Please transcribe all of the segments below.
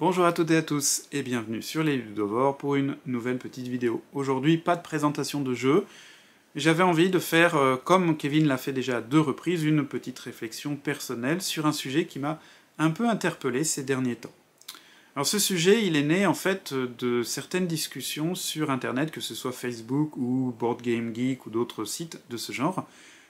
Bonjour à toutes et à tous et bienvenue sur les Ludovores pour une nouvelle petite vidéo. Aujourd'hui, pas de présentation de jeu. J'avais envie de faire, euh, comme Kevin l'a fait déjà à deux reprises, une petite réflexion personnelle sur un sujet qui m'a un peu interpellé ces derniers temps. Alors ce sujet, il est né en fait de certaines discussions sur Internet, que ce soit Facebook ou Board Game Geek ou d'autres sites de ce genre,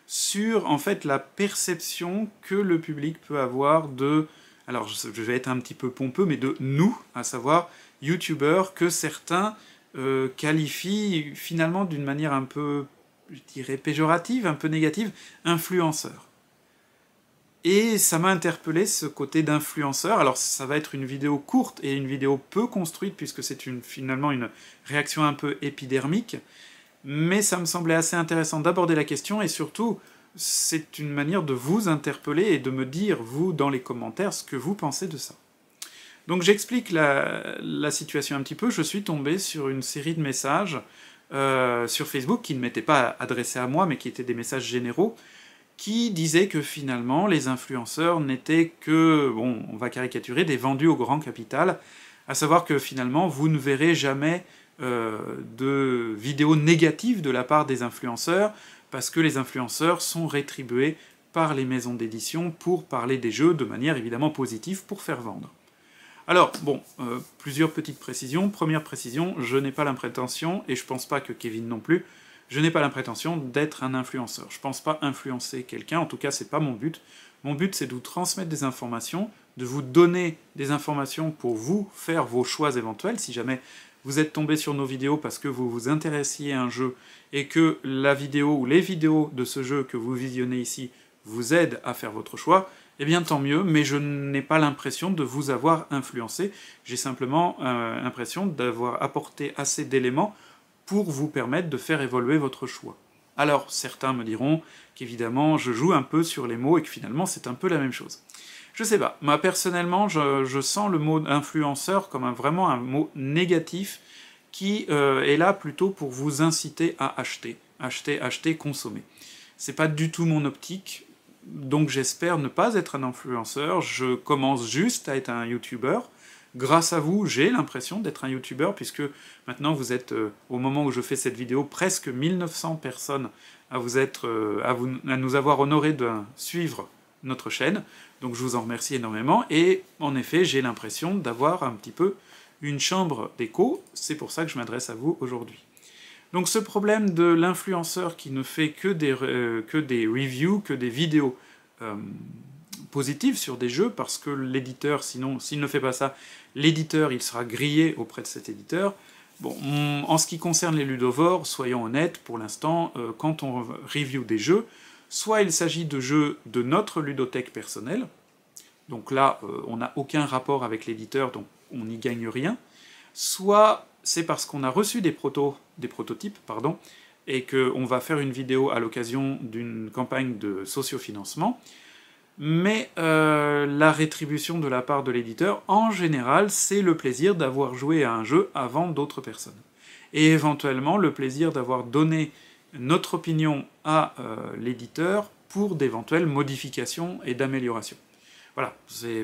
sur en fait la perception que le public peut avoir de alors je vais être un petit peu pompeux, mais de nous, à savoir youtubeurs que certains euh, qualifient finalement d'une manière un peu, je dirais, péjorative, un peu négative, influenceurs. Et ça m'a interpellé ce côté d'influenceur. Alors ça va être une vidéo courte et une vidéo peu construite puisque c'est finalement une réaction un peu épidermique, mais ça me semblait assez intéressant d'aborder la question et surtout c'est une manière de vous interpeller et de me dire, vous, dans les commentaires, ce que vous pensez de ça. Donc j'explique la, situation un petit peu. Je suis tombé sur une série de messages euh, sur Facebook qui ne m'étaient pas adressés à moi, mais qui étaient des messages généraux, qui disaient que finalement les influenceurs n'étaient que, bon, on va caricaturer, des vendus au grand capital, à savoir que finalement vous ne verrez jamais euh, de vidéos négatives de la part des influenceurs, parce que les influenceurs sont rétribués par les maisons d'édition pour parler des jeux de manière évidemment positive pour faire vendre. Alors, bon, euh, plusieurs petites précisions. Première précision, je n'ai pas l'imprétention, et je pense pas que Kevin non plus, je n'ai pas l'imprétention d'être un influenceur. Je ne pense pas influencer quelqu'un, en tout cas c'est pas mon but. Mon but c'est de vous transmettre des informations, de vous donner des informations pour vous faire vos choix éventuels, si jamais vous êtes tombé sur nos vidéos parce que vous vous intéressiez à un jeu et que la vidéo ou les vidéos de ce jeu que vous visionnez ici vous aident à faire votre choix, eh bien tant mieux, mais je n'ai pas l'impression de vous avoir influencé, j'ai simplement euh, l'impression d'avoir apporté assez d'éléments pour vous permettre de faire évoluer votre choix. Alors certains me diront qu'évidemment je joue un peu sur les mots et que finalement c'est un peu la même chose. Je sais pas. Moi, personnellement, je, sens le mot influenceur comme vraiment un mot négatif qui euh, est là plutôt pour vous inciter à acheter. Acheter, acheter, consommer. C'est pas du tout mon optique. Donc j'espère ne pas être un influenceur. Je commence juste à être un YouTuber. Grâce à vous, j'ai l'impression d'être un YouTuber puisque maintenant vous êtes, euh, au moment où je fais cette vidéo, presque 1900 personnes à, vous être, euh, à, vous, à nous avoir honoré de suivre notre chaîne. Donc je vous en remercie énormément. Et en effet, j'ai l'impression d'avoir un petit peu une chambre d'écho. C'est pour ça que je m'adresse à vous aujourd'hui. Donc ce problème de l'influenceur qui ne fait que des, euh, que des reviews, que des vidéos euh, positives sur des jeux, parce que l'éditeur, sinon, s'il ne fait pas ça, l'éditeur, il sera grillé auprès de cet éditeur. Bon, mm, en ce qui concerne les ludovores, soyons honnêtes, pour l'instant, euh, quand on review des jeux, Soit il s'agit de jeux de notre ludothèque personnelle, donc là, euh, on n'a aucun rapport avec l'éditeur, donc on n'y gagne rien. Soit c'est parce qu'on a reçu des, des prototypes, pardon, et qu'on va faire une vidéo à l'occasion d'une campagne de sociofinancement, mais euh, la rétribution de la part de l'éditeur, en général, c'est le plaisir d'avoir joué à un jeu avant d'autres personnes. Et éventuellement, le plaisir d'avoir donné notre opinion à euh, l'éditeur pour d'éventuelles modifications et d'améliorations. Voilà,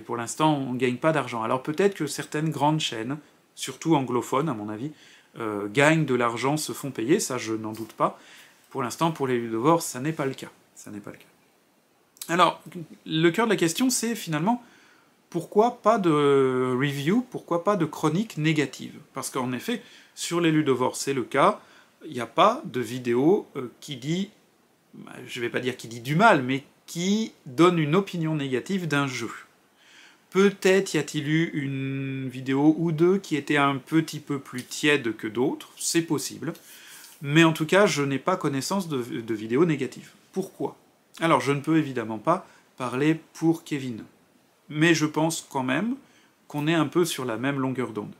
pour l'instant, on ne gagne pas d'argent. Alors peut-être que certaines grandes chaînes, surtout anglophones à mon avis, euh, gagnent de l'argent, se font payer, ça je n'en doute pas. Pour l'instant, pour les ludovores, ça n'est pas le cas. Ça n'est pas le cas. Alors, le cœur de la question, c'est finalement pourquoi pas de review, pourquoi pas de chronique négative Parce qu'en effet, sur les ludovores, c'est le cas il n'y a pas de vidéo euh, qui dit, bah, je ne vais pas dire qui dit du mal, mais qui donne une opinion négative d'un jeu. Peut-être y a-t-il eu une vidéo ou deux qui était un petit peu plus tiède que d'autres, c'est possible. Mais en tout cas, je n'ai pas connaissance de, de vidéos négatives. Pourquoi Alors, je ne peux évidemment pas parler pour Kevin. Mais je pense quand même qu'on est un peu sur la même longueur d'onde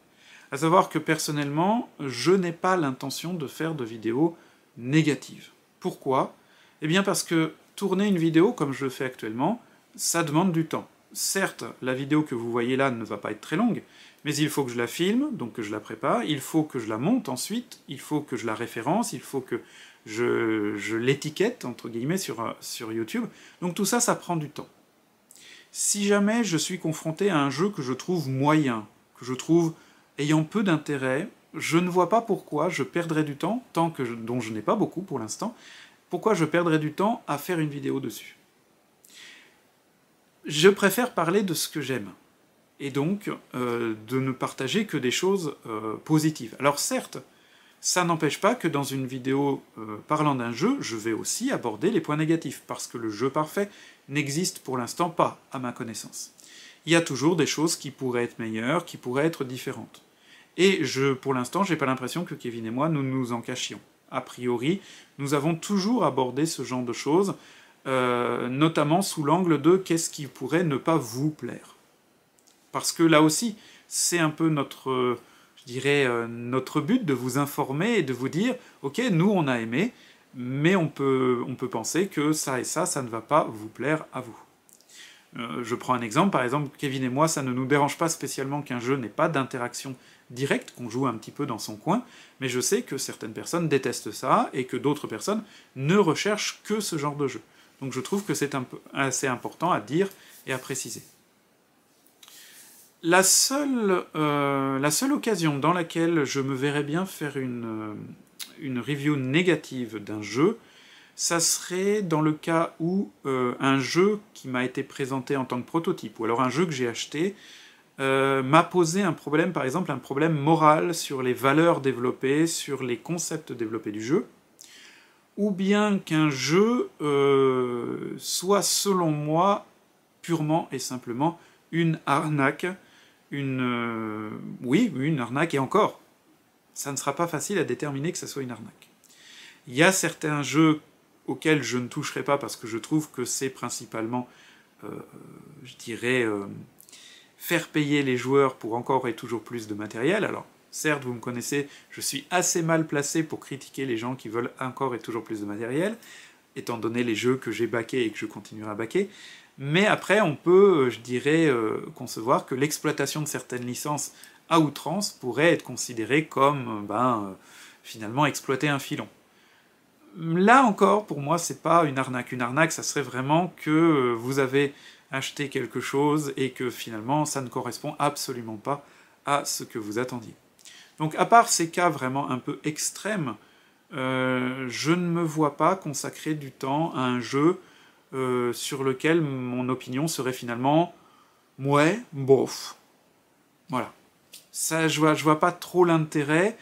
à savoir que personnellement, je n'ai pas l'intention de faire de vidéos négatives. Pourquoi Eh bien parce que tourner une vidéo comme je le fais actuellement, ça demande du temps. Certes, la vidéo que vous voyez là ne va pas être très longue, mais il faut que je la filme, donc que je la prépare, il faut que je la monte ensuite, il faut que je la référence, il faut que je, je l'étiquette, entre guillemets, sur, sur YouTube. Donc tout ça, ça prend du temps. Si jamais je suis confronté à un jeu que je trouve moyen, que je trouve ayant peu d'intérêt, je ne vois pas pourquoi je perdrais du temps, tant que je, dont je n'ai pas beaucoup pour l'instant, pourquoi je perdrais du temps à faire une vidéo dessus. Je préfère parler de ce que j'aime, et donc euh, de ne partager que des choses euh, positives. Alors certes, ça n'empêche pas que dans une vidéo euh, parlant d'un jeu, je vais aussi aborder les points négatifs, parce que le jeu parfait n'existe pour l'instant pas, à ma connaissance il y a toujours des choses qui pourraient être meilleures, qui pourraient être différentes. Et je, pour l'instant, j'ai pas l'impression que Kevin et moi nous nous en cachions. A priori, nous avons toujours abordé ce genre de choses, euh, notamment sous l'angle de qu'est-ce qui pourrait ne pas vous plaire. Parce que là aussi, c'est un peu notre, je dirais, euh, notre but de vous informer et de vous dire, ok, nous on a aimé, mais on peut, on peut penser que ça et ça, ça ne va pas vous plaire à vous. Euh, je prends un exemple, par exemple, Kevin et moi, ça ne nous dérange pas spécialement qu'un jeu n'ait pas d'interaction directe, qu'on joue un petit peu dans son coin, mais je sais que certaines personnes détestent ça et que d'autres personnes ne recherchent que ce genre de jeu. Donc je trouve que c'est assez important à dire et à préciser. Euh, la seule, occasion dans laquelle je me verrais bien faire une euh, review négative d'un jeu, ça serait dans le cas où euh, un jeu qui m'a été présenté en tant que prototype, ou alors un jeu que j'ai acheté, euh, m'a posé un problème, par exemple un problème moral sur les valeurs développées, sur les concepts développés du jeu, ou bien qu'un jeu euh, soit selon moi purement et simplement une arnaque, une... oui, une arnaque, et encore, ça ne sera pas facile à déterminer que ça soit une arnaque. Il y a certains jeux auquel je ne toucherai pas parce que je trouve que c'est principalement, euh, je dirais, euh, faire payer les joueurs pour encore et toujours plus de matériel. Alors, certes, vous me connaissez, je suis assez mal placé pour critiquer les gens qui veulent encore et toujours plus de matériel, étant donné les jeux que j'ai baqués et que je continuerai à baquer. Mais après, on peut, euh, je dirais, concevoir que l'exploitation de certaines licences à outrance pourrait être considérée comme, ben, finalement, exploiter un filon. Là encore, pour moi, c'est pas une arnaque. Une arnaque, ça serait vraiment que euh, vous avez acheté quelque chose et que finalement, ça ne correspond absolument pas à ce que vous attendiez. Donc, à part ces cas vraiment un peu extrêmes, euh, je ne me vois pas consacrer du temps à un jeu euh, sur lequel mon opinion serait finalement ouais, bof. Voilà. Ça, je vois, je vois pas trop l'intérêt.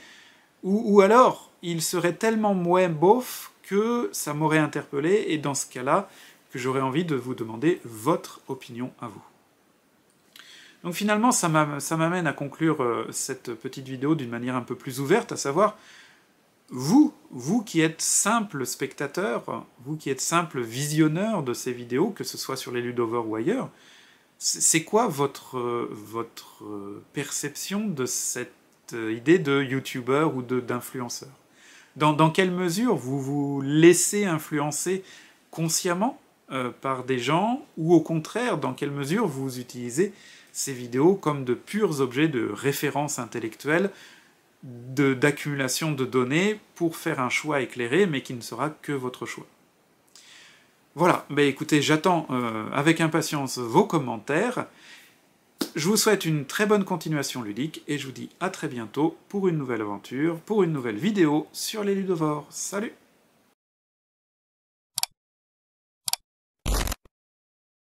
ou alors, il serait tellement moins bof que ça m'aurait interpellé, et dans ce cas-là, que j'aurais envie de vous demander votre opinion à vous. Donc finalement, ça m'amène à conclure euh, cette petite vidéo d'une manière un peu plus ouverte, à savoir, vous, vous qui êtes simple spectateur, vous qui êtes simple visionneur de ces vidéos, que ce soit sur les Ludover ou ailleurs, c'est quoi votre, euh, votre euh, perception de cette idée de youtubeur ou d'influenceur dans, quelle mesure vous vous laissez influencer consciemment euh, par des gens ou au contraire, dans quelle mesure vous utilisez ces vidéos comme de purs objets de référence intellectuelle, d'accumulation de, données pour faire un choix éclairé mais qui ne sera que votre choix. Voilà, ben, écoutez, j'attends euh, avec impatience vos commentaires je vous souhaite une très bonne continuation ludique et je vous dis à très bientôt pour une nouvelle aventure, pour une nouvelle vidéo sur les ludovores. Salut